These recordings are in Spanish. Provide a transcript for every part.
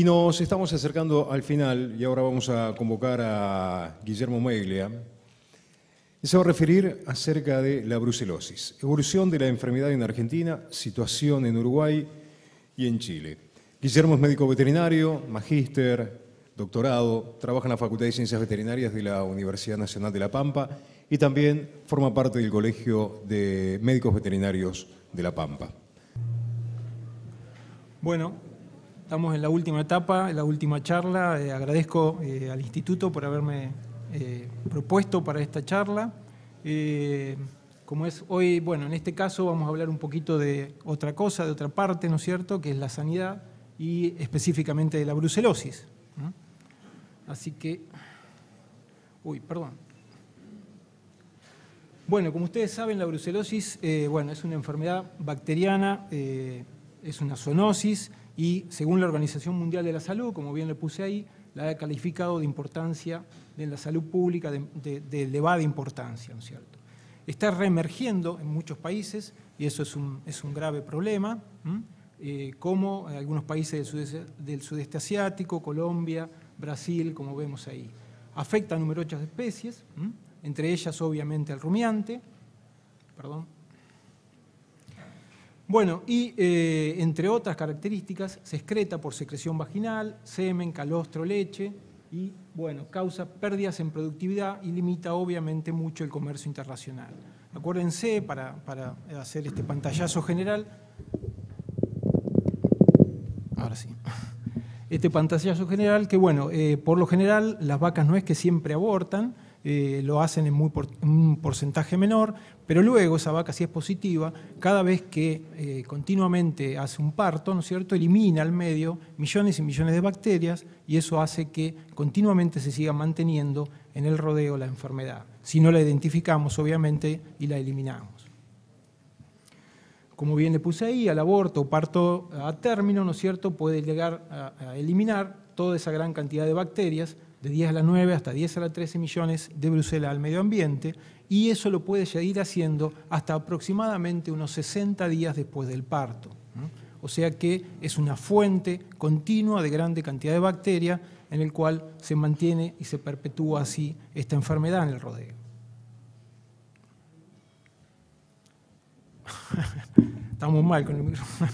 Y nos estamos acercando al final y ahora vamos a convocar a Guillermo Meglia. Se va a referir acerca de la brucelosis, evolución de la enfermedad en Argentina, situación en Uruguay y en Chile. Guillermo es médico veterinario, magíster, doctorado, trabaja en la Facultad de Ciencias Veterinarias de la Universidad Nacional de La Pampa y también forma parte del Colegio de Médicos Veterinarios de La Pampa. Bueno, Estamos en la última etapa, en la última charla. Eh, agradezco eh, al instituto por haberme eh, propuesto para esta charla. como es hoy, bueno, en este caso vamos a hablar un poquito de otra cosa, de otra parte, ¿no es cierto?, que es la sanidad y específicamente de la brucelosis. Así que... Uy, perdón. Bueno, como ustedes saben, la brucelosis bueno, es una enfermedad bacteriana, es una zoonosis y según la Organización Mundial de la Salud, como bien le puse ahí, la ha calificado de importancia en la salud pública de, elevada importancia, ¿no es cierto? Está reemergiendo en muchos países, y eso es un, es un grave problema, eh, como algunos países del sudeste, asiático, Colombia, Brasil, como vemos ahí. Afecta a numerosas especies, entre ellas obviamente al rumiante, perdón, bueno, y eh, entre otras características, se excreta por secreción vaginal, semen, calostro, leche y, bueno, causa pérdidas en productividad y limita obviamente mucho el comercio internacional. Acuérdense, para, para hacer este pantallazo general, ahora sí, este pantallazo general, que bueno, eh, por lo general las vacas no es que siempre abortan, eh, lo hacen en muy un porcentaje menor, pero luego esa vaca, si es positiva, cada vez que eh, continuamente hace un parto, ¿no es cierto?, elimina al medio millones y millones de bacterias y eso hace que continuamente se siga manteniendo en el rodeo la enfermedad, si no la identificamos, obviamente, y la eliminamos como bien le puse ahí, al aborto o parto a término, ¿no es cierto?, puede llegar a, eliminar toda esa gran cantidad de bacterias de 10 a la 9 hasta 10 a la 13 millones de Bruselas al medio ambiente, y eso lo puede seguir haciendo hasta aproximadamente unos 60 días después del parto. O sea que es una fuente continua de grande cantidad de bacterias en el cual se mantiene y se perpetúa así esta enfermedad en el rodeo. Estamos mal con el micrófono.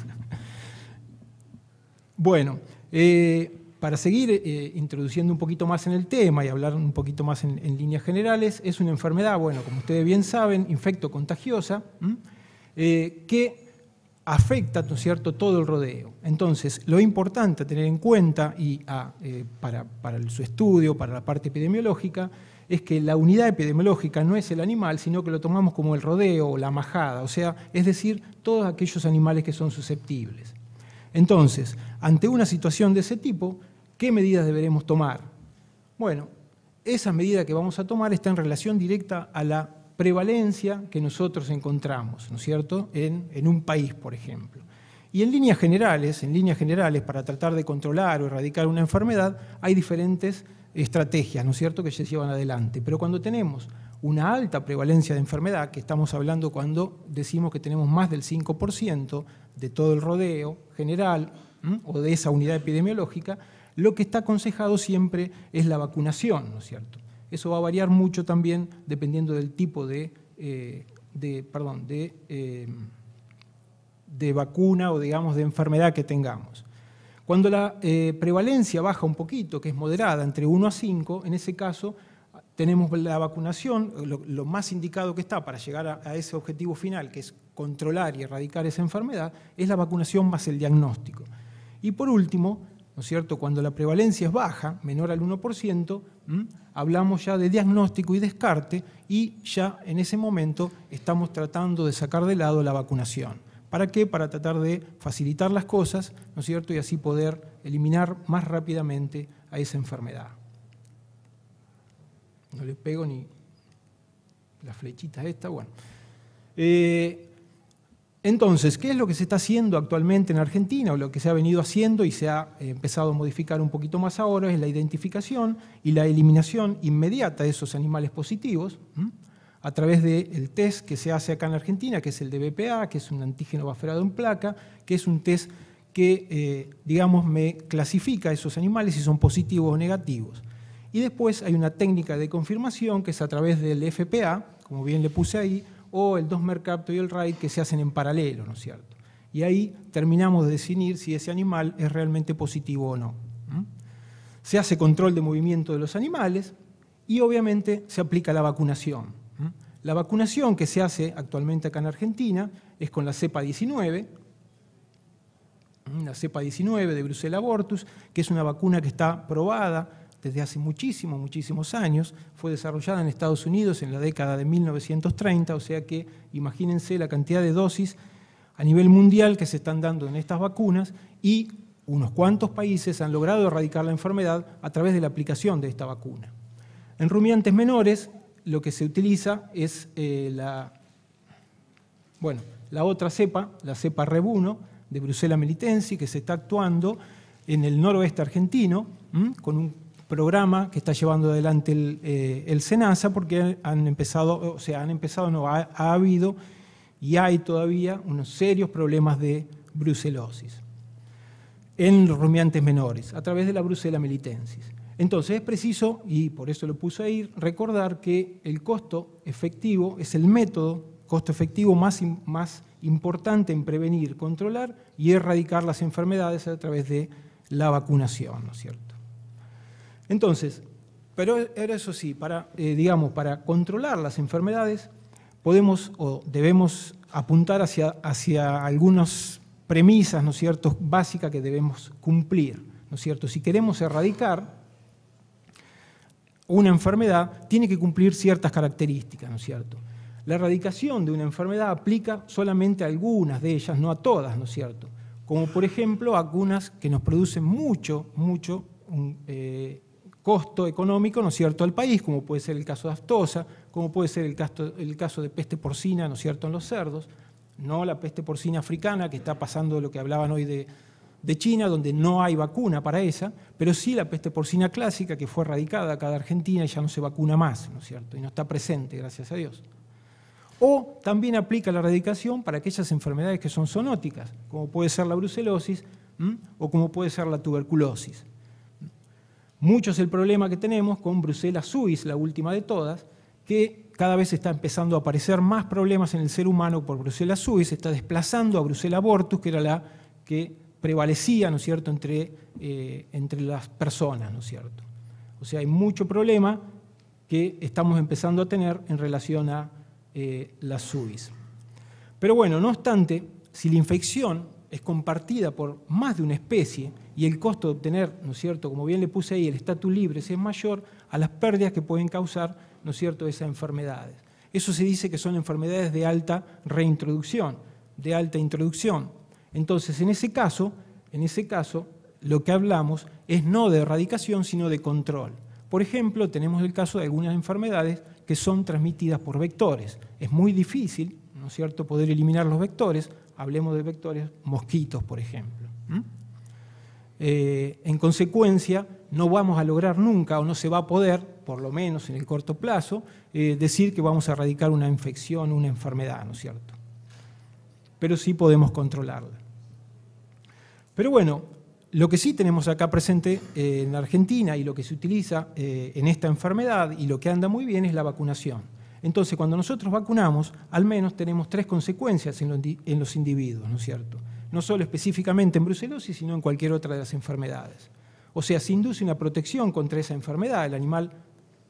bueno, eh, para seguir eh, introduciendo un poquito más en el tema y hablar un poquito más en, líneas generales, es una enfermedad, bueno, como ustedes bien saben, infecto-contagiosa, eh, que afecta, cierto?, todo el rodeo. Entonces, lo importante a tener en cuenta y eh, para, para su estudio, para la parte epidemiológica, es que la unidad epidemiológica no es el animal, sino que lo tomamos como el rodeo o la majada, o sea, es decir, todos aquellos animales que son susceptibles. Entonces, ante una situación de ese tipo, ¿Qué medidas deberemos tomar? Bueno, esa medida que vamos a tomar está en relación directa a la prevalencia que nosotros encontramos, ¿no es cierto?, en, un país, por ejemplo. Y en líneas generales, en líneas generales, para tratar de controlar o erradicar una enfermedad, hay diferentes estrategias, ¿no es cierto?, que se llevan adelante. Pero cuando tenemos una alta prevalencia de enfermedad, que estamos hablando cuando decimos que tenemos más del 5% de todo el rodeo general o de esa unidad epidemiológica, lo que está aconsejado siempre es la vacunación, ¿no es cierto? Eso va a variar mucho también dependiendo del tipo de, eh, eh, vacuna o digamos de enfermedad que tengamos. Cuando la eh, prevalencia baja un poquito, que es moderada, entre 1 a 5, en ese caso tenemos la vacunación, lo, más indicado que está para llegar a ese objetivo final, que es controlar y erradicar esa enfermedad, es la vacunación más el diagnóstico. Y por último, cierto? Cuando la prevalencia es baja, menor al 1%, hablamos ya de diagnóstico y descarte y ya en ese momento estamos tratando de sacar de lado la vacunación. ¿Para qué? Para tratar de facilitar las cosas, ¿no es cierto? Y así poder eliminar más rápidamente a esa enfermedad. No le pego ni la flechita esta, bueno. Eh, entonces, ¿qué es lo que se está haciendo actualmente en Argentina o lo que se ha venido haciendo y se ha eh, empezado a modificar un poquito más ahora es la identificación y la eliminación inmediata de esos animales positivos a través del test que se hace acá en Argentina, que es el de BPA, que es un antígeno baferado en placa, que es un test que, eh, digamos, me clasifica a esos animales si son positivos o negativos. Y después hay una técnica de confirmación que es a través del FPA, como bien le puse ahí, o el 2-mercapto y el RAID que se hacen en paralelo, ¿no es cierto? Y ahí terminamos de definir si ese animal es realmente positivo o no. Se hace control de movimiento de los animales y obviamente se aplica la vacunación. La vacunación que se hace actualmente acá en Argentina es con la cepa 19, la cepa 19 de Brucella abortus, que es una vacuna que está probada desde hace muchísimos, muchísimos años. Fue desarrollada en Estados Unidos en la década de 1930, o sea que imagínense la cantidad de dosis a nivel mundial que se están dando en estas vacunas y unos cuantos países han logrado erradicar la enfermedad a través de la aplicación de esta vacuna. En rumiantes menores lo que se utiliza es eh, la, bueno, la otra cepa, la cepa Rebuno de Bruselas melitensis, que se está actuando en el noroeste argentino, con un programa que está llevando adelante eh, el, SENASA, porque han empezado, o sea, han empezado, no, ha, habido y hay todavía unos serios problemas de brucelosis en los rumiantes menores, a través de la brucela melitensis. Entonces es preciso, y por eso lo puse ahí, recordar que el costo efectivo es el método costo efectivo más, más importante en prevenir, controlar y erradicar las enfermedades a través de la vacunación, ¿no es cierto? Entonces, pero eso sí, para, eh, digamos, para controlar las enfermedades, podemos o debemos apuntar hacia, hacia algunas premisas, ¿no es cierto?, básicas que debemos cumplir, ¿no es cierto? Si queremos erradicar una enfermedad, tiene que cumplir ciertas características, ¿no es cierto? La erradicación de una enfermedad aplica solamente a algunas de ellas, no a todas, ¿no es cierto? Como por ejemplo algunas que nos producen mucho, mucho eh, costo económico, ¿no es cierto?, al país, como puede ser el caso de aftosa, como puede ser el caso, caso de peste porcina, ¿no es cierto?, en los cerdos, no la peste porcina africana, que está pasando lo que hablaban hoy de, China, donde no hay vacuna para esa, pero sí la peste porcina clásica, que fue erradicada acá de Argentina y ya no se vacuna más, ¿no cierto?, y no está presente, gracias a Dios. O también aplica la erradicación para aquellas enfermedades que son zoonóticas, como puede ser la brucelosis o como puede ser la tuberculosis. Mucho es el problema que tenemos con Bruselas Suiz, la última de todas, que cada vez está empezando a aparecer más problemas en el ser humano por Bruselas Suis, está desplazando a Bruselas abortus, que era la que prevalecía, ¿no es cierto?, entre, eh, entre las personas, ¿no es cierto? O sea, hay mucho problema que estamos empezando a tener en relación a eh, la las SUIs. Pero bueno, no obstante, si la infección es compartida por más de una especie, y el costo de obtener, ¿no es cierto?, como bien le puse ahí, el estatus libre es mayor a las pérdidas que pueden causar, ¿no es cierto?, esas enfermedades. Eso se dice que son enfermedades de alta reintroducción, de alta introducción. Entonces, en ese caso, en ese caso, lo que hablamos es no de erradicación, sino de control. Por ejemplo, tenemos el caso de algunas enfermedades que son transmitidas por vectores. Es muy difícil, ¿no es cierto?, poder eliminar los vectores. Hablemos de vectores mosquitos, por ejemplo. Eh, en consecuencia, no vamos a lograr nunca o no se va a poder, por lo menos en el corto plazo, eh, decir que vamos a erradicar una infección, una enfermedad, ¿no es cierto? Pero sí podemos controlarla. Pero bueno, lo que sí tenemos acá presente eh, en Argentina y lo que se utiliza en esta enfermedad y lo que anda muy bien es la vacunación. Entonces, cuando nosotros vacunamos, al menos tenemos tres consecuencias en en los individuos, ¿no es cierto? no solo específicamente en brucelosis, sino en cualquier otra de las enfermedades. O sea, se induce una protección contra esa enfermedad, el animal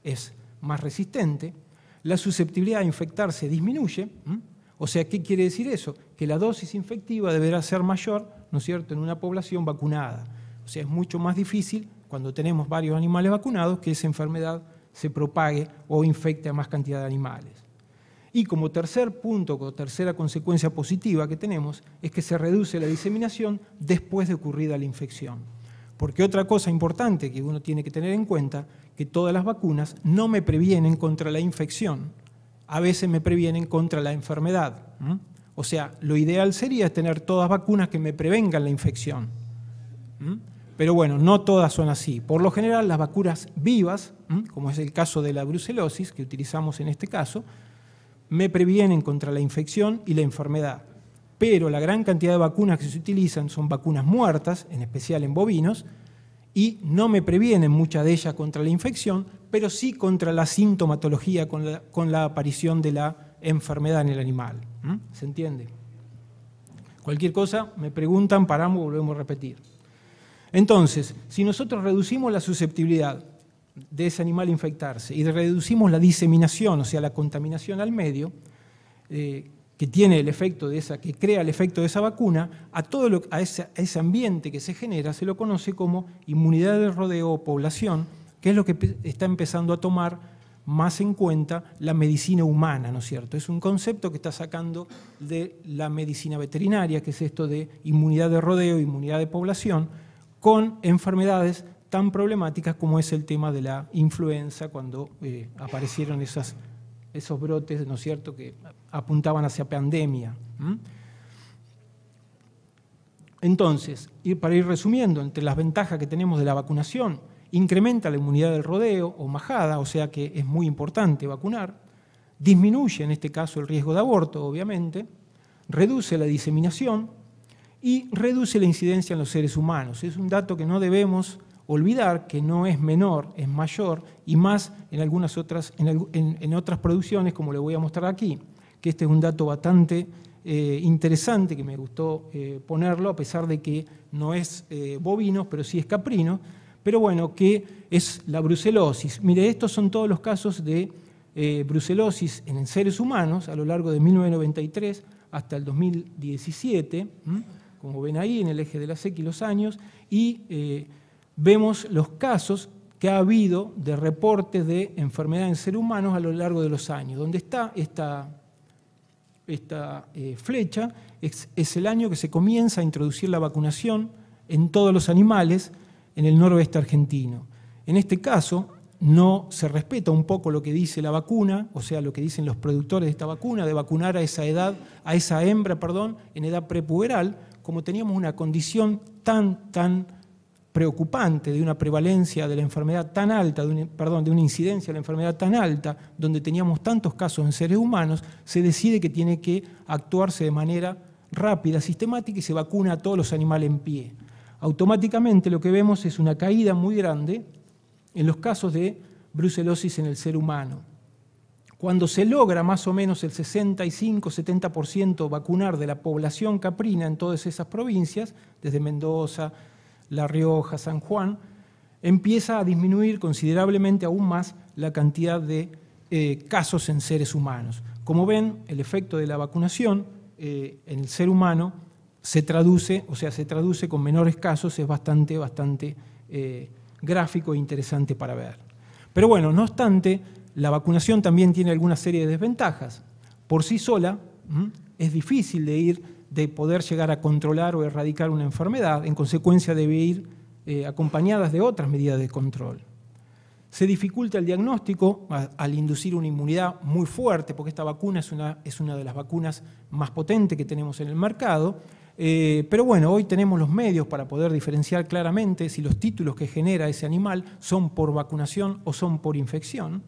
es más resistente, la susceptibilidad a infectarse disminuye, o sea, ¿qué quiere decir eso? Que la dosis infectiva deberá ser mayor, ¿no es cierto?, en una población vacunada. O sea, es mucho más difícil cuando tenemos varios animales vacunados que esa enfermedad se propague o infecte a más cantidad de animales. Y como tercer punto, o tercera consecuencia positiva que tenemos, es que se reduce la diseminación después de ocurrida la infección. Porque otra cosa importante que uno tiene que tener en cuenta, que todas las vacunas no me previenen contra la infección, a veces me previenen contra la enfermedad. O sea, lo ideal sería tener todas vacunas que me prevengan la infección. Pero bueno, no todas son así. Por lo general, las vacunas vivas, como es el caso de la brucelosis, que utilizamos en este caso, me previenen contra la infección y la enfermedad. Pero la gran cantidad de vacunas que se utilizan son vacunas muertas, en especial en bovinos, y no me previenen muchas de ellas contra la infección, pero sí contra la sintomatología con la, aparición de la enfermedad en el animal. ¿Mm? ¿Se entiende? Cualquier cosa, me preguntan, paramos, volvemos a repetir. Entonces, si nosotros reducimos la susceptibilidad de ese animal infectarse y reducimos la diseminación, o sea, la contaminación al medio, eh, que tiene el efecto de esa, que crea el efecto de esa vacuna, a todo a ese, a ese, ambiente que se genera se lo conoce como inmunidad de rodeo o población, que es lo que está empezando a tomar más en cuenta la medicina humana, ¿no es cierto? Es un concepto que está sacando de la medicina veterinaria, que es esto de inmunidad de rodeo, inmunidad de población, con enfermedades tan problemáticas como es el tema de la influenza cuando eh, aparecieron esas, esos brotes, ¿no es cierto?, que apuntaban hacia pandemia. Entonces, para ir resumiendo, entre las ventajas que tenemos de la vacunación, incrementa la inmunidad del rodeo o majada, o sea que es muy importante vacunar, disminuye en este caso el riesgo de aborto, obviamente, reduce la diseminación y reduce la incidencia en los seres humanos. Es un dato que no debemos olvidar que no es menor, es mayor, y más en algunas otras, en, otras producciones, como le voy a mostrar aquí, que este es un dato bastante eh, interesante que me gustó eh, ponerlo, a pesar de que no es eh, bovino, pero sí es caprino, pero bueno, que es la brucelosis. Mire, estos son todos los casos de brucelosis en seres humanos a lo largo de 1993 hasta el 2017, como ven ahí en el eje de la X los años, y vemos los casos que ha habido de reportes de enfermedad en seres humanos a lo largo de los años. Donde está esta, esta eh, flecha es, es, el año que se comienza a introducir la vacunación en todos los animales en el noroeste argentino. En este caso, no se respeta un poco lo que dice la vacuna, o sea, lo que dicen los productores de esta vacuna, de vacunar a esa edad, a esa hembra, perdón, en edad prepuberal, como teníamos una condición tan, tan preocupante de una prevalencia de la enfermedad tan alta, de un, perdón, de una incidencia de la enfermedad tan alta, donde teníamos tantos casos en seres humanos, se decide que tiene que actuarse de manera rápida, sistemática y se vacuna a todos los animales en pie. Automáticamente lo que vemos es una caída muy grande en los casos de brucelosis en el ser humano. Cuando se logra más o menos el 65-70% vacunar de la población caprina en todas esas provincias, desde Mendoza, la Rioja, San Juan, empieza a disminuir considerablemente aún más la cantidad de eh, casos en seres humanos. Como ven, el efecto de la vacunación eh, en el ser humano se traduce, o sea, se traduce con menores casos, es bastante, bastante eh, gráfico e interesante para ver. Pero bueno, no obstante, la vacunación también tiene alguna serie de desventajas. Por sí sola, es difícil de ir de poder llegar a controlar o erradicar una enfermedad, en consecuencia debe ir eh, acompañadas de otras medidas de control. Se dificulta el diagnóstico al inducir una inmunidad muy fuerte, porque esta vacuna es una, de las vacunas más potentes que tenemos en el mercado. Eh, pero bueno, hoy tenemos los medios para poder diferenciar claramente si los títulos que genera ese animal son por vacunación o son por infección.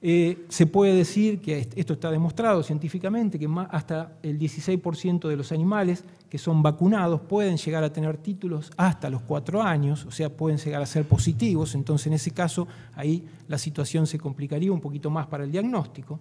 Eh, se puede decir que esto está demostrado científicamente, que hasta el 16% de los animales que son vacunados pueden llegar a tener títulos hasta los cuatro años, o sea, pueden llegar a ser positivos, entonces en ese caso ahí la situación se complicaría un poquito más para el diagnóstico.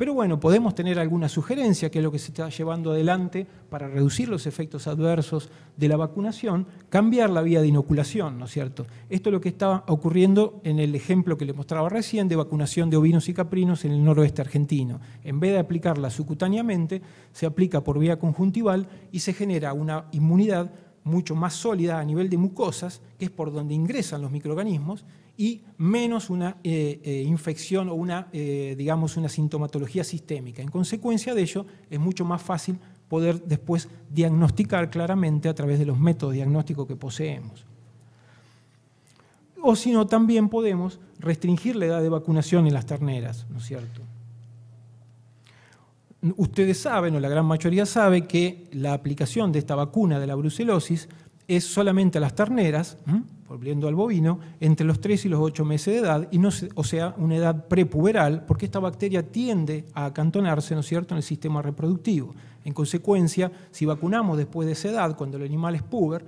Pero bueno, podemos tener alguna sugerencia, que es lo que se está llevando adelante para reducir los efectos adversos de la vacunación, cambiar la vía de inoculación, ¿no es cierto? Esto es lo que estaba ocurriendo en el ejemplo que le mostraba recién de vacunación de ovinos y caprinos en el noroeste argentino. En vez de aplicarla subcutáneamente, se aplica por vía conjuntival y se genera una inmunidad mucho más sólida a nivel de mucosas, que es por donde ingresan los microorganismos, y menos una eh, eh, infección o una, eh, digamos, una sintomatología sistémica. En consecuencia de ello, es mucho más fácil poder después diagnosticar claramente a través de los métodos diagnósticos que poseemos. O si no, también podemos restringir la edad de vacunación en las terneras, ¿no es cierto? Ustedes saben, o la gran mayoría sabe, que la aplicación de esta vacuna de la brucelosis es solamente a las terneras, volviendo al bovino, entre los 3 y los 8 meses de edad, y o sea, una edad prepuberal, porque esta bacteria tiende a acantonarse, ¿no cierto?, en el sistema reproductivo. En consecuencia, si vacunamos después de esa edad, cuando el animal es puber,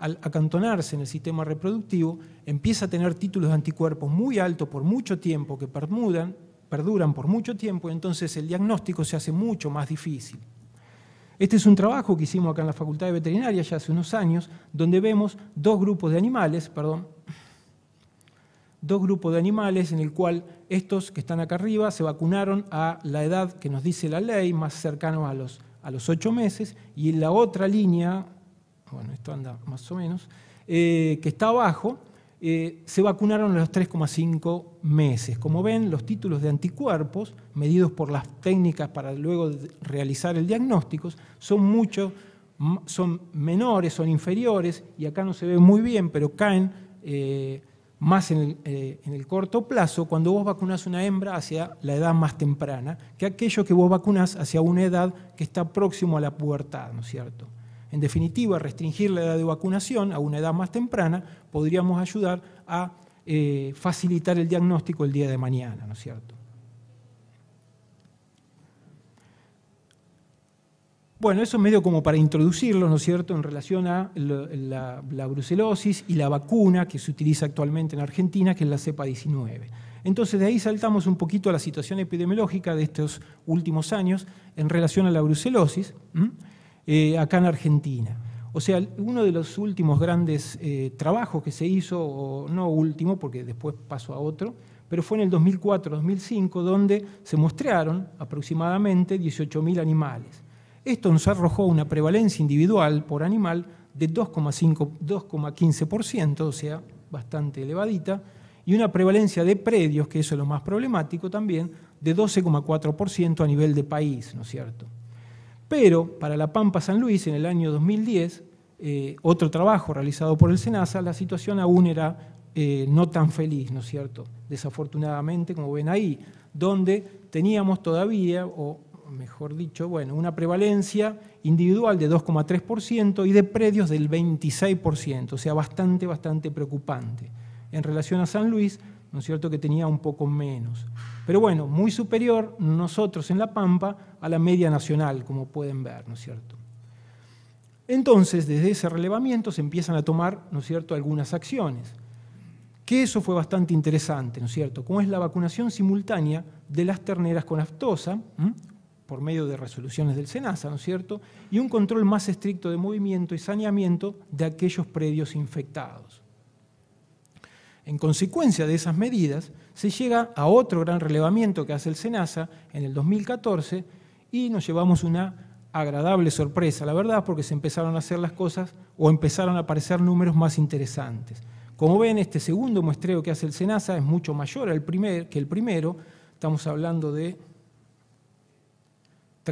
al acantonarse en el sistema reproductivo, empieza a tener títulos de anticuerpos muy altos por mucho tiempo, que perduran, perduran por mucho tiempo, y entonces el diagnóstico se hace mucho más difícil. Este es un trabajo que hicimos acá en la Facultad de Veterinaria ya hace unos años, donde vemos dos grupos de animales, perdón, dos grupos de animales en el cual estos que están acá arriba se vacunaron a la edad que nos dice la ley, más cercano a los, a los ocho meses, y en la otra línea, bueno, esto anda más o menos, eh, que está abajo, eh, se vacunaron a los 3,5 meses. Como ven, los títulos de anticuerpos, medidos por las técnicas para luego realizar el diagnóstico, son mucho, son menores, son inferiores, y acá no se ve muy bien, pero caen eh, más eh, en el, corto plazo cuando vos vacunás una hembra hacia la edad más temprana que aquello que vos vacunás hacia una edad que está próximo a la pubertad, ¿no es cierto? En definitiva, restringir la edad de vacunación a una edad más temprana podríamos ayudar a eh, facilitar el diagnóstico el día de mañana, ¿no es cierto? Bueno, eso es medio como para introducirlo, ¿no es cierto?, en relación a la, brucelosis y la vacuna que se utiliza actualmente en Argentina, que es la cepa 19. Entonces, de ahí saltamos un poquito a la situación epidemiológica de estos últimos años en relación a la brucelosis. Eh, acá en Argentina. O sea, uno de los últimos grandes eh, trabajos que se hizo, o no último, porque después pasó a otro, pero fue en el 2004-2005 donde se mostraron aproximadamente 18.000 animales. Esto nos arrojó una prevalencia individual por animal de 2,15%, o sea, bastante elevadita, y una prevalencia de predios, que eso es lo más problemático también, de 12,4% a nivel de país, ¿no es cierto? Pero para La Pampa San Luis, en el año 2010, eh, otro trabajo realizado por el SENASA, la situación aún era eh, no tan feliz, ¿no es cierto? Desafortunadamente, como ven ahí, donde teníamos todavía, o mejor dicho, bueno, una prevalencia individual de 2,3% y de predios del 26%, o sea, bastante, bastante preocupante. En relación a San Luis, ¿no es cierto?, que tenía un poco menos. Pero bueno, muy superior nosotros en La Pampa a la media nacional, como pueden ver, ¿no es cierto? Entonces, desde ese relevamiento se empiezan a tomar, ¿no es cierto?, algunas acciones. Que eso fue bastante interesante, ¿no es cierto?, como es la vacunación simultánea de las terneras con aftosa, por medio de resoluciones del SENASA, ¿no es cierto?, y un control más estricto de movimiento y saneamiento de aquellos predios infectados. En consecuencia de esas medidas, se llega a otro gran relevamiento que hace el SENASA en el 2014 y nos llevamos una agradable sorpresa, la verdad, porque se empezaron a hacer las cosas o empezaron a aparecer números más interesantes. Como ven, este segundo muestreo que hace el SENASA es mucho mayor al primer, que el primero, estamos hablando de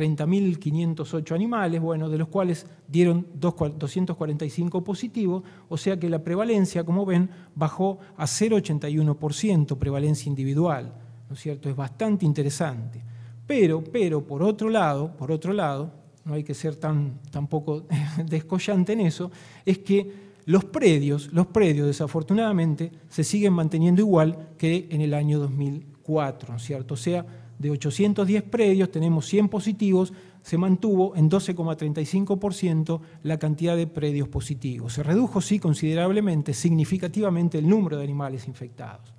30.508 animales, bueno, de los cuales dieron 245 positivos, o sea que la prevalencia, como ven, bajó a 0,81%, prevalencia individual, ¿no es cierto? Es bastante interesante. Pero, pero, por otro lado, por otro lado, no hay que ser tan tampoco descollante en eso, es que los predios, los predios desafortunadamente se siguen manteniendo igual que en el año 2004, ¿no es cierto? O sea, de 810 predios, tenemos 100 positivos, se mantuvo en 12,35% la cantidad de predios positivos. Se redujo, sí, considerablemente, significativamente el número de animales infectados.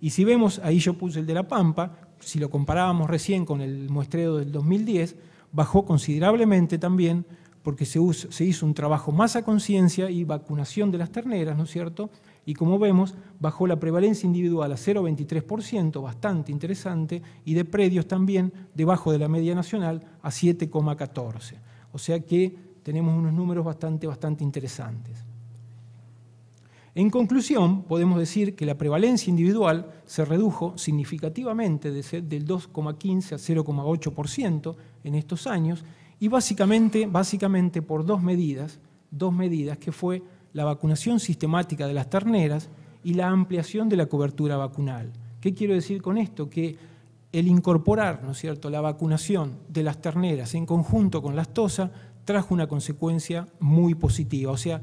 Y si vemos, ahí yo puse el de la Pampa, si lo comparábamos recién con el muestreo del 2010, bajó considerablemente también porque se, hizo un trabajo más a conciencia y vacunación de las terneras, ¿no es cierto?, y como vemos, bajó la prevalencia individual a 0,23%, bastante interesante, y de predios también debajo de la media nacional a 7,14. O sea que tenemos unos números bastante, bastante interesantes. En conclusión, podemos decir que la prevalencia individual se redujo significativamente del 2,15 a 0,8% en estos años y básicamente, básicamente por dos medidas, dos medidas que fue la vacunación sistemática de las terneras y la ampliación de la cobertura vacunal. ¿Qué quiero decir con esto? Que el incorporar ¿no es cierto? la vacunación de las terneras en conjunto con las tosas trajo una consecuencia muy positiva. O sea,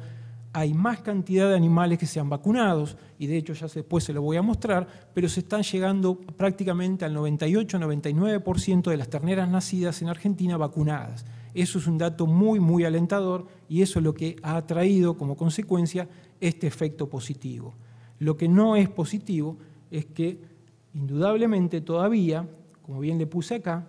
hay más cantidad de animales que se han vacunado y de hecho ya después se lo voy a mostrar, pero se están llegando prácticamente al 98-99% de las terneras nacidas en Argentina vacunadas. Eso es un dato muy, muy alentador y eso es lo que ha traído como consecuencia este efecto positivo. Lo que no es positivo es que indudablemente todavía, como bien le puse acá,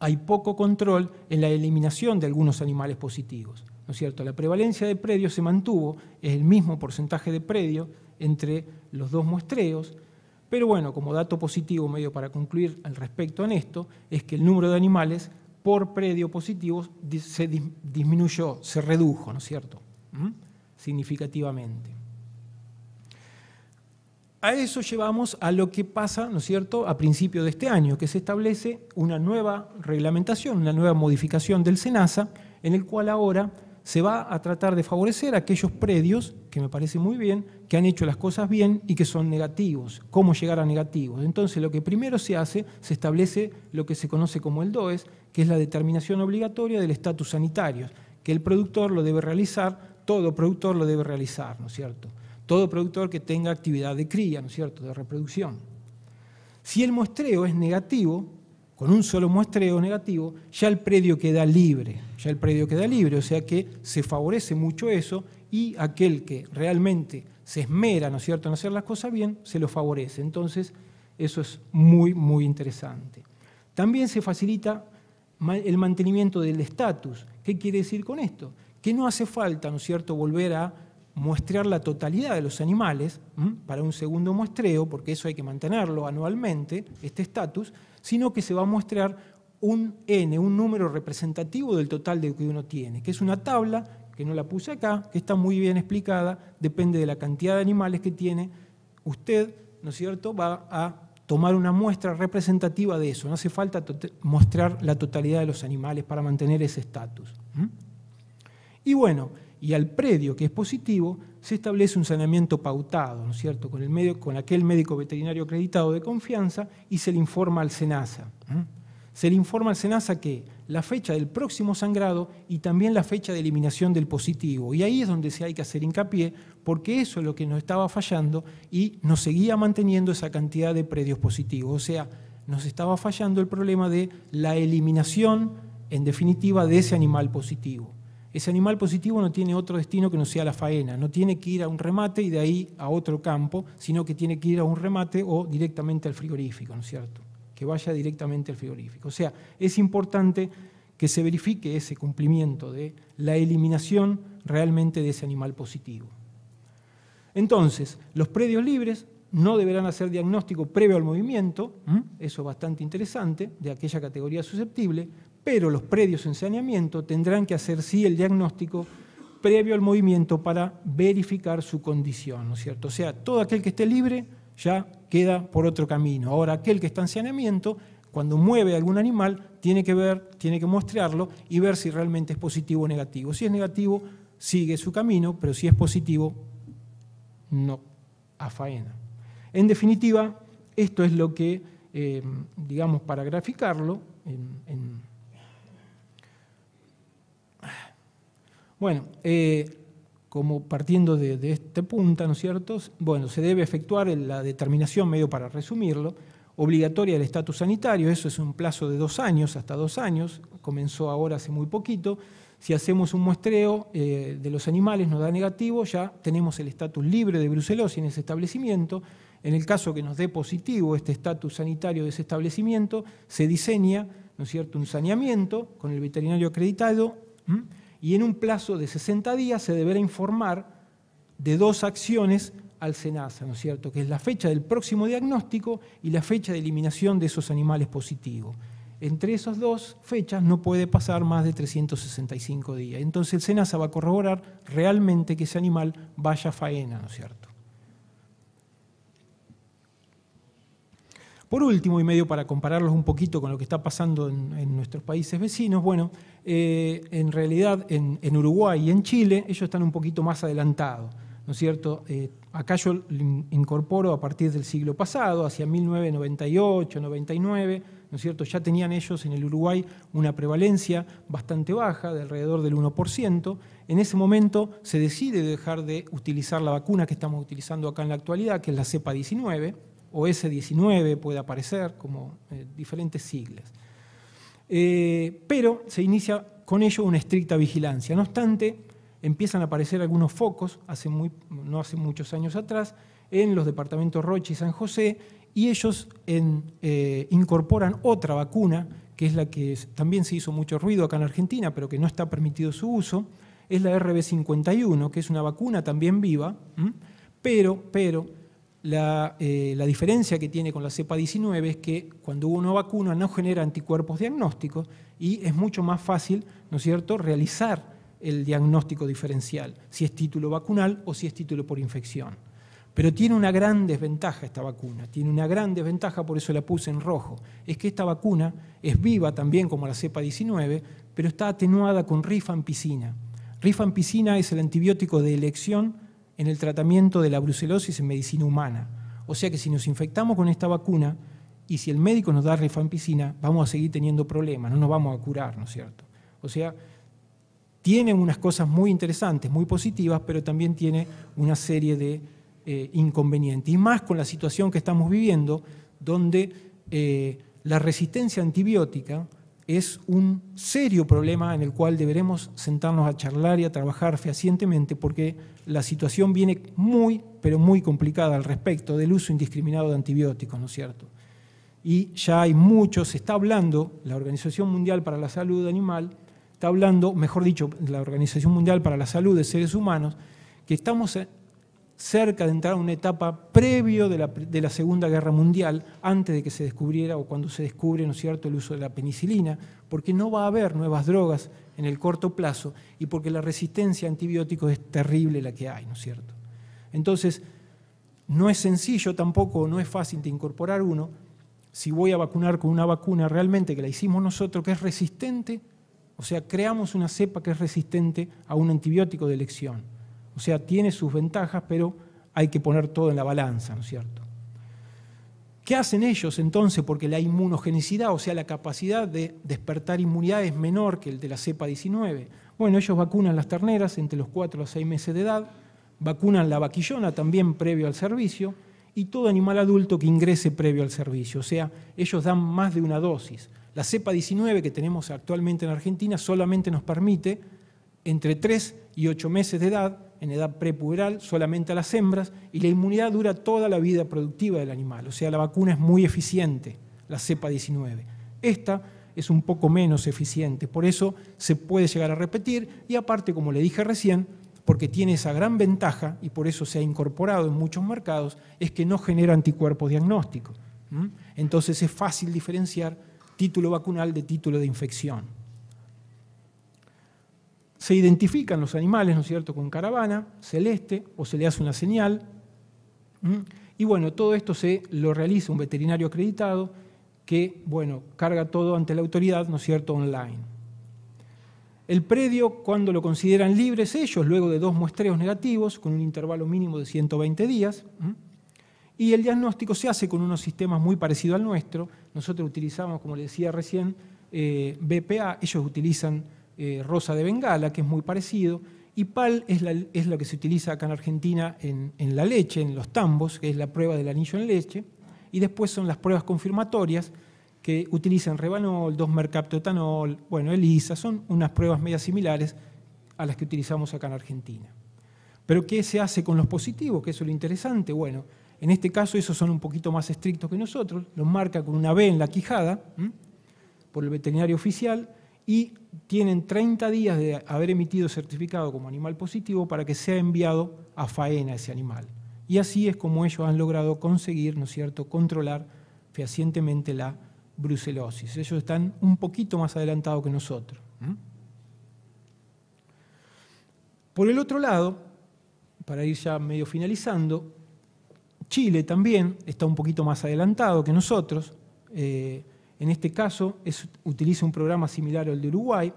hay poco control en la eliminación de algunos animales positivos. ¿No es cierto? La prevalencia de predios se mantuvo, es el mismo porcentaje de predio entre los dos muestreos, pero bueno, como dato positivo medio para concluir al respecto en esto, es que el número de animales por predio positivo se disminuyó, se redujo, ¿no es cierto? ¿Mm? Significativamente. A eso llevamos a lo que pasa, ¿no es cierto?, a principio de este año, que se establece una nueva reglamentación, una nueva modificación del SENASA, en el cual ahora se va a tratar de favorecer aquellos predios, que me parece muy bien, que han hecho las cosas bien y que son negativos, cómo llegar a negativos. Entonces lo que primero se hace, se establece lo que se conoce como el DOES, que es la determinación obligatoria del estatus sanitario, que el productor lo debe realizar, todo productor lo debe realizar, ¿no es cierto? Todo productor que tenga actividad de cría, ¿no es cierto?, de reproducción. Si el muestreo es negativo, con un solo muestreo negativo, ya el predio queda libre, ya el predio queda libre, o sea que se favorece mucho eso y aquel que realmente se esmera, ¿no cierto?, en hacer las cosas bien, se lo favorece. Entonces, eso es muy, muy interesante. También se facilita el mantenimiento del estatus. ¿Qué quiere decir con esto? Que no hace falta, ¿no cierto?, volver a muestrear la totalidad de los animales para un segundo muestreo, porque eso hay que mantenerlo anualmente, este estatus, sino que se va a muestrear un n, un número representativo del total de que uno tiene, que es una tabla que no la puse acá, que está muy bien explicada, depende de la cantidad de animales que tiene, usted, ¿no es cierto?, va a tomar una muestra representativa de eso. No hace falta mostrar la totalidad de los animales para mantener ese estatus. Y bueno, y al predio que es positivo, se establece un saneamiento pautado, ¿no es cierto?, con, el medio, con aquel médico veterinario acreditado de confianza y se le informa al SENASA se le informa al SENASA que la fecha del próximo sangrado y también la fecha de eliminación del positivo. Y ahí es donde se hay que hacer hincapié, porque eso es lo que nos estaba fallando y nos seguía manteniendo esa cantidad de predios positivos. O sea, nos estaba fallando el problema de la eliminación, en definitiva, de ese animal positivo. Ese animal positivo no tiene otro destino que no sea la faena, no tiene que ir a un remate y de ahí a otro campo, sino que tiene que ir a un remate o directamente al frigorífico, ¿no es cierto? que vaya directamente al frigorífico. O sea, es importante que se verifique ese cumplimiento de la eliminación realmente de ese animal positivo. Entonces, los predios libres no deberán hacer diagnóstico previo al movimiento, eso es bastante interesante, de aquella categoría susceptible, pero los predios en saneamiento tendrán que hacer sí el diagnóstico previo al movimiento para verificar su condición, ¿no es cierto? O sea, todo aquel que esté libre ya queda por otro camino. Ahora, aquel que está en saneamiento, cuando mueve a algún animal, tiene que ver, tiene que mostrarlo y ver si realmente es positivo o negativo. Si es negativo, sigue su camino, pero si es positivo, no, a faena. En definitiva, esto es lo que, eh, digamos, para graficarlo, bueno, eh, como partiendo de, esta este punto, ¿no es cierto? Bueno, se debe efectuar la determinación, medio para resumirlo, obligatoria del estatus sanitario, eso es un plazo de dos años, hasta dos años, comenzó ahora hace muy poquito. Si hacemos un muestreo eh, de los animales, nos da negativo, ya tenemos el estatus libre de brucelosis en ese establecimiento. En el caso que nos dé positivo este estatus sanitario de ese establecimiento, se diseña ¿no es cierto? un saneamiento con el veterinario acreditado y en un plazo de 60 días se deberá informar de dos acciones al SENASA, ¿no es cierto? Que es la fecha del próximo diagnóstico y la fecha de eliminación de esos animales positivos. Entre esas dos fechas no puede pasar más de 365 días. Entonces el SENASA va a corroborar realmente que ese animal vaya a faena, ¿no es cierto? Por último, y medio para compararlos un poquito con lo que está pasando en, nuestros países vecinos, bueno, eh, en realidad en, Uruguay y en Chile ellos están un poquito más adelantados, ¿no es cierto? Eh, acá yo incorporo a partir del siglo pasado, hacia 1998, 99, ¿no es cierto? Ya tenían ellos en el Uruguay una prevalencia bastante baja, de alrededor del 1%. En ese momento se decide dejar de utilizar la vacuna que estamos utilizando acá en la actualidad, que es la cepa 19 o S19 puede aparecer como eh, diferentes siglas. Eh, pero se inicia con ello una estricta vigilancia. No obstante, empiezan a aparecer algunos focos, hace muy, no hace muchos años atrás, en los departamentos Roche y San José, y ellos eh, incorporan otra vacuna, que es la que también se hizo mucho ruido acá en Argentina, pero que no está permitido su uso, es la RB51, que es una vacuna también viva, pero, pero eh, la, diferencia que tiene con la cepa 19 es que cuando uno vacuna no genera anticuerpos diagnósticos y es mucho más fácil, ¿no es cierto?, realizar el diagnóstico diferencial, si es título vacunal o si es título por infección. Pero tiene una gran desventaja esta vacuna, tiene una gran desventaja, por eso la puse en rojo, es que esta vacuna es viva también como la cepa 19, pero está atenuada con rifampicina. Rifampicina es el antibiótico de elección en el tratamiento de la brucelosis en medicina humana. O sea que si nos infectamos con esta vacuna y si el médico nos da rifampicina, vamos a seguir teniendo problemas, no nos vamos a curar, ¿no es cierto? O sea, tiene unas cosas muy interesantes, muy positivas, pero también tiene una serie de eh, inconvenientes. Y más con la situación que estamos viviendo, donde eh, la resistencia antibiótica, es un serio problema en el cual deberemos sentarnos a charlar y a trabajar fehacientemente porque la situación viene muy, pero muy complicada al respecto del uso indiscriminado de antibióticos, ¿no es cierto? Y ya hay muchos, se está hablando, la Organización Mundial para la Salud Animal está hablando, mejor dicho, la Organización Mundial para la Salud de Seres Humanos, que estamos cerca de entrar a una etapa previo de la, Segunda Guerra Mundial, antes de que se descubriera o cuando se descubre, ¿no cierto?, el uso de la penicilina, porque no va a haber nuevas drogas en el corto plazo y porque la resistencia a antibióticos es terrible la que hay, ¿no es cierto? Entonces, no es sencillo tampoco, no es fácil de incorporar uno. Si voy a vacunar con una vacuna realmente que la hicimos nosotros, que es resistente, o sea, creamos una cepa que es resistente a un antibiótico de elección. O sea, tiene sus ventajas, pero hay que poner todo en la balanza, ¿no es cierto? ¿Qué hacen ellos entonces? Porque la inmunogenicidad, o sea, la capacidad de despertar inmunidad es menor que el de la cepa 19. Bueno, ellos vacunan las terneras entre los 4 a 6 meses de edad, vacunan la vaquillona también previo al servicio y todo animal adulto que ingrese previo al servicio. O sea, ellos dan más de una dosis. La cepa 19 que tenemos actualmente en Argentina solamente nos permite entre 3 y 8 meses de edad en edad prepuberal solamente a las hembras y la inmunidad dura toda la vida productiva del animal. O sea, la vacuna es muy eficiente, la cepa 19. Esta es un poco menos eficiente, por eso se puede llegar a repetir y aparte, como le dije recién, porque tiene esa gran ventaja y por eso se ha incorporado en muchos mercados, es que no genera anticuerpos diagnósticos. Entonces es fácil diferenciar título vacunal de título de infección se identifican los animales, ¿no es cierto?, con caravana celeste o se le hace una señal. Y bueno, todo esto se lo realiza un veterinario acreditado que, bueno, carga todo ante la autoridad, ¿no es cierto?, online. El predio, cuando lo consideran libres ellos, luego de dos muestreos negativos, con un intervalo mínimo de 120 días, y el diagnóstico se hace con unos sistemas muy parecidos al nuestro. Nosotros utilizamos, como le decía recién, eh, BPA, ellos utilizan eh, rosa de Bengala, que es muy parecido, y PAL es, lo que se utiliza acá en Argentina en, la leche, en los tambos, que es la prueba del anillo en leche, y después son las pruebas confirmatorias que utilizan rebanol, 2-mercaptotanol, bueno, ELISA, son unas pruebas medias similares a las que utilizamos acá en Argentina. Pero ¿qué se hace con los positivos? Que es lo interesante. Bueno, en este caso esos son un poquito más estrictos que nosotros, los marca con una B en la quijada por el veterinario oficial y tienen 30 días de haber emitido certificado como animal positivo para que sea enviado a faena ese animal. Y así es como ellos han logrado conseguir, ¿no es cierto?, controlar fehacientemente la brucelosis. Ellos están un poquito más adelantados que nosotros. Por el otro lado, para ir ya medio finalizando, Chile también está un poquito más adelantado que nosotros. Eh, en este caso utiliza un programa similar al de Uruguay.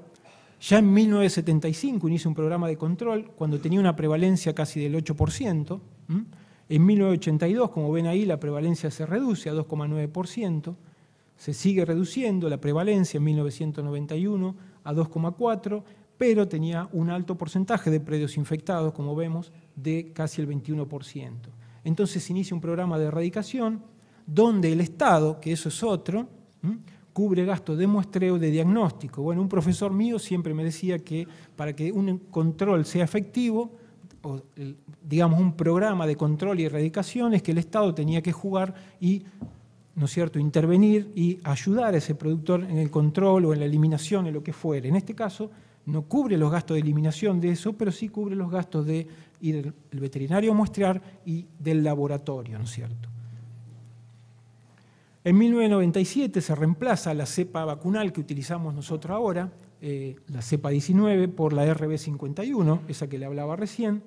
Ya en 1975 inicia un programa de control cuando tenía una prevalencia casi del 8%. En 1982, como ven ahí, la prevalencia se reduce a 2,9%. Se sigue reduciendo la prevalencia en 1991 a 2,4%, pero tenía un alto porcentaje de predios infectados, como vemos, de casi el 21%. Entonces se inicia un programa de erradicación donde el Estado, que eso es otro, Cubre gastos de muestreo, de diagnóstico. Bueno, un profesor mío siempre me decía que para que un control sea efectivo, o, digamos un programa de control y erradicación, es que el Estado tenía que jugar y ¿no es cierto?, intervenir y ayudar a ese productor en el control o en la eliminación, en lo que fuere. En este caso, no cubre los gastos de eliminación de eso, pero sí cubre los gastos de ir el veterinario a muestrear y del laboratorio, ¿no es cierto? En 1997 se reemplaza la cepa vacunal que utilizamos nosotros ahora, eh, la cepa 19, por la RB51, esa que le hablaba recién,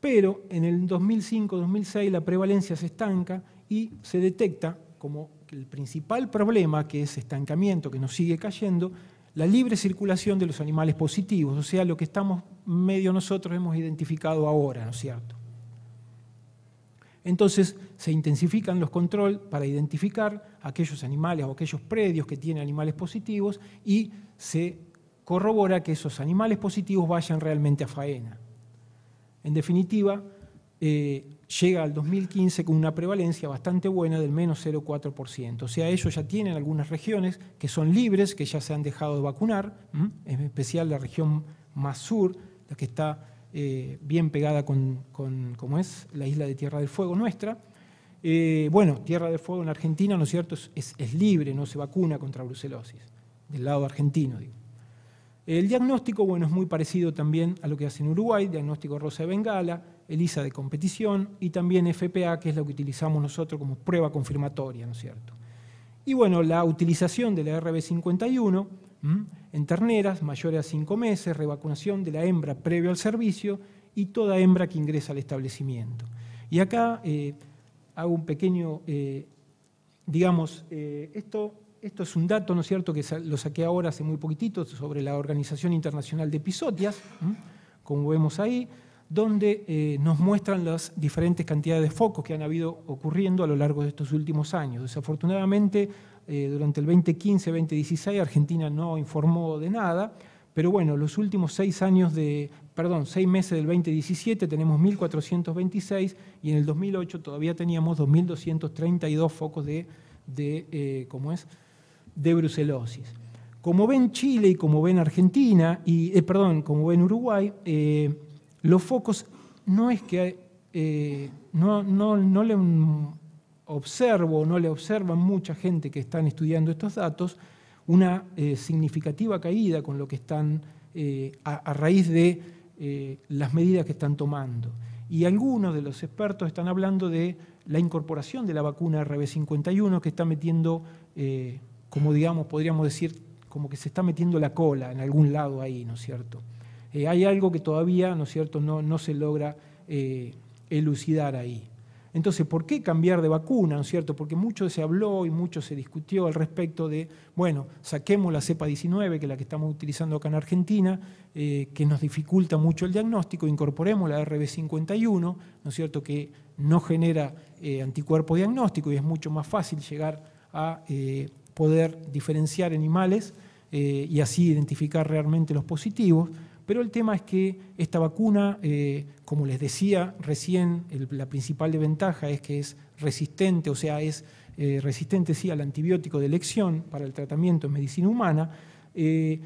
pero en el 2005-2006 la prevalencia se estanca y se detecta como el principal problema, que es estancamiento, que nos sigue cayendo, la libre circulación de los animales positivos, o sea, lo que estamos medio nosotros hemos identificado ahora, ¿no es cierto? Entonces, se intensifican los controles para identificar aquellos animales o aquellos predios que tienen animales positivos y se corrobora que esos animales positivos vayan realmente a faena. En definitiva, eh, llega al 2015 con una prevalencia bastante buena del menos 0,4%. O sea, ellos ya tienen algunas regiones que son libres, que ya se han dejado de vacunar, en especial la región más sur, la que está eh, bien pegada con, con, como es, la isla de Tierra del Fuego nuestra. Eh, bueno, Tierra de Fuego en Argentina, ¿no es cierto?, es, libre, no se vacuna contra brucelosis, del lado argentino, digo. El diagnóstico, bueno, es muy parecido también a lo que hace en Uruguay, diagnóstico rosa de bengala, ELISA de competición y también FPA, que es lo que utilizamos nosotros como prueba confirmatoria, ¿no es cierto? Y bueno, la utilización de la RB51 en terneras mayores a 5 meses, revacunación de la hembra previo al servicio y toda hembra que ingresa al establecimiento. Y acá... Eh, hago un pequeño, eh, digamos, eh, esto, esto es un dato, ¿no es cierto?, que lo saqué ahora hace muy poquitito sobre la Organización Internacional de Episodias, como vemos ahí, donde eh, nos muestran las diferentes cantidades de focos que han habido ocurriendo a lo largo de estos últimos años. Desafortunadamente, durante el 2015-2016 Argentina no informó de nada, pero bueno, los últimos seis años de perdón, seis meses del 2017 tenemos 1.426 y en el 2008 todavía teníamos 2.232 focos de, de eh, es? de brucelosis. Como ven Chile y como ven Argentina, y, eh, perdón, como ven Uruguay, eh, los focos no es que no, no, le observo, no le observan mucha gente que están estudiando estos datos, una significativa caída con lo que están a raíz de eh, las medidas que están tomando. Y algunos de los expertos están hablando de la incorporación de la vacuna RB51 que está metiendo, eh, como digamos, podríamos decir, como que se está metiendo la cola en algún lado ahí, ¿no es cierto? Eh, hay algo que todavía, ¿no es cierto?, no, no se logra elucidar ahí. Entonces, ¿por qué cambiar de vacuna? cierto? Porque mucho se habló y mucho se discutió al respecto de, bueno, saquemos la cepa 19, que es la que estamos utilizando acá en Argentina, eh, que nos dificulta mucho el diagnóstico, incorporemos la RB51, ¿no es cierto? Que no genera eh, anticuerpo diagnóstico y es mucho más fácil llegar a eh, poder diferenciar animales y así identificar realmente los positivos. Pero el tema es que esta vacuna, eh, como les decía recién, la principal ventaja es que es resistente, o sea, es eh, resistente sí al antibiótico de elección para el tratamiento en medicina humana, eh,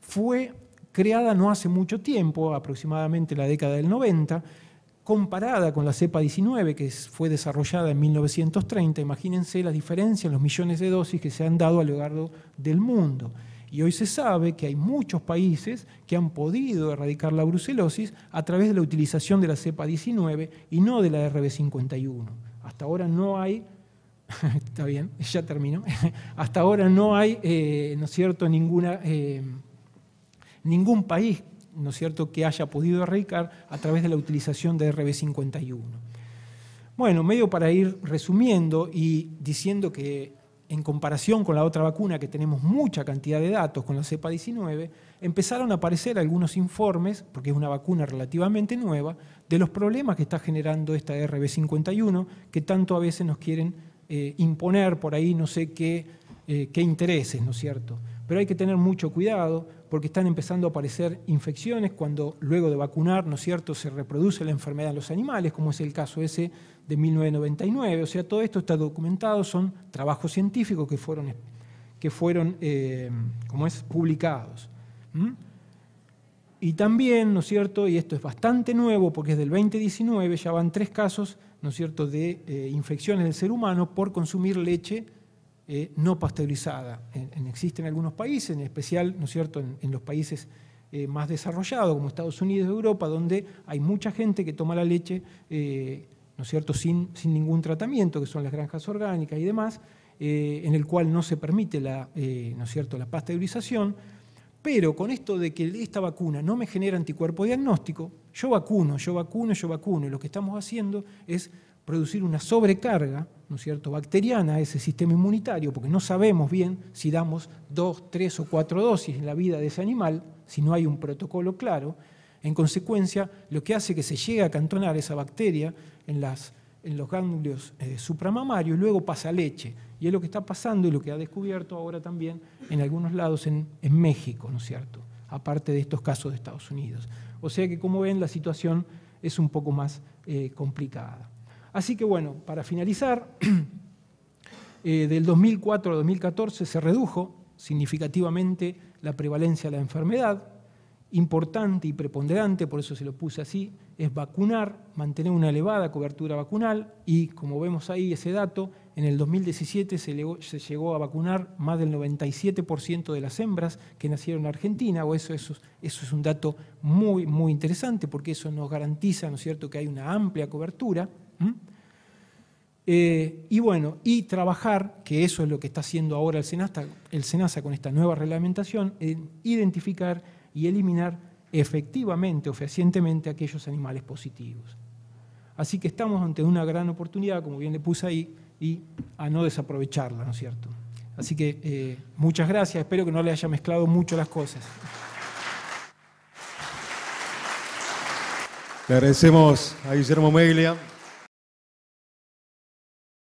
fue creada no hace mucho tiempo, aproximadamente la década del 90, comparada con la cepa 19 que fue desarrollada en 1930, imagínense las diferencias, los millones de dosis que se han dado a lo largo del mundo. Y hoy se sabe que hay muchos países que han podido erradicar la brucelosis a través de la utilización de la cepa 19 y no de la RB51. Hasta ahora no hay, está bien, ya terminó. hasta ahora no hay, eh, ¿no es cierto?, ninguna, eh, ningún país, ¿no es cierto?, que haya podido erradicar a través de la utilización de RB51. Bueno, medio para ir resumiendo y diciendo que en comparación con la otra vacuna que tenemos mucha cantidad de datos con la cepa 19, empezaron a aparecer algunos informes, porque es una vacuna relativamente nueva, de los problemas que está generando esta RB51, que tanto a veces nos quieren eh, imponer por ahí no sé qué, eh, qué intereses, ¿no es cierto? Pero hay que tener mucho cuidado, porque están empezando a aparecer infecciones cuando luego de vacunar, ¿no es cierto?, se reproduce la enfermedad en los animales, como es el caso ese de 1999. O sea, todo esto está documentado, son trabajos científicos que fueron, que fueron eh, como es?, publicados. Y también, ¿no es cierto?, y esto es bastante nuevo porque es del 2019, ya van tres casos, ¿no es cierto?, de eh, infecciones del ser humano por consumir leche eh, no pasteurizada. En, en algunos países, en especial, ¿no es cierto?, en, los países eh, más desarrollados, como Estados Unidos, Europa, donde hay mucha gente que toma la leche, eh, ¿no es cierto?, sin, sin, ningún tratamiento, que son las granjas orgánicas y demás, en el cual no se permite la, ¿no es cierto?, la pasteurización. Pero con esto de que esta vacuna no me genera anticuerpo diagnóstico, yo vacuno, yo vacuno, yo vacuno, y lo que estamos haciendo es producir una sobrecarga cierto?, bacteriana a ese sistema inmunitario, porque no sabemos bien si damos dos, tres o cuatro dosis en la vida de ese animal, si no hay un protocolo claro. En consecuencia, lo que hace que se llegue a cantonar esa bacteria en, los ganglios eh, supramamarios y luego pasa leche. Y es lo que está pasando y lo que ha descubierto ahora también en algunos lados en, México, ¿no es cierto?, aparte de estos casos de Estados Unidos. O sea que, como ven, la situación es un poco más eh, complicada. Así que bueno, para finalizar, eh, del 2004 al 2014 se redujo significativamente la prevalencia de la enfermedad. Importante y preponderante, por eso se lo puse así, es vacunar, mantener una elevada cobertura vacunal y, como vemos ahí ese dato, en el 2017 se, llegó a vacunar más del 97% de las hembras que nacieron en Argentina, o eso, es un dato muy, muy interesante porque eso nos garantiza, ¿no es cierto?, que hay una amplia cobertura. Eh, y bueno, y trabajar, que eso es lo que está haciendo ahora el SENASA, el SENASA con esta nueva reglamentación, en identificar y eliminar efectivamente o fehacientemente aquellos animales positivos. Así que estamos ante una gran oportunidad, como bien le puse ahí, y a no desaprovecharla, ¿no es cierto? Así que eh, muchas gracias, espero que no le haya mezclado mucho las cosas. Le agradecemos a Guillermo Meglia.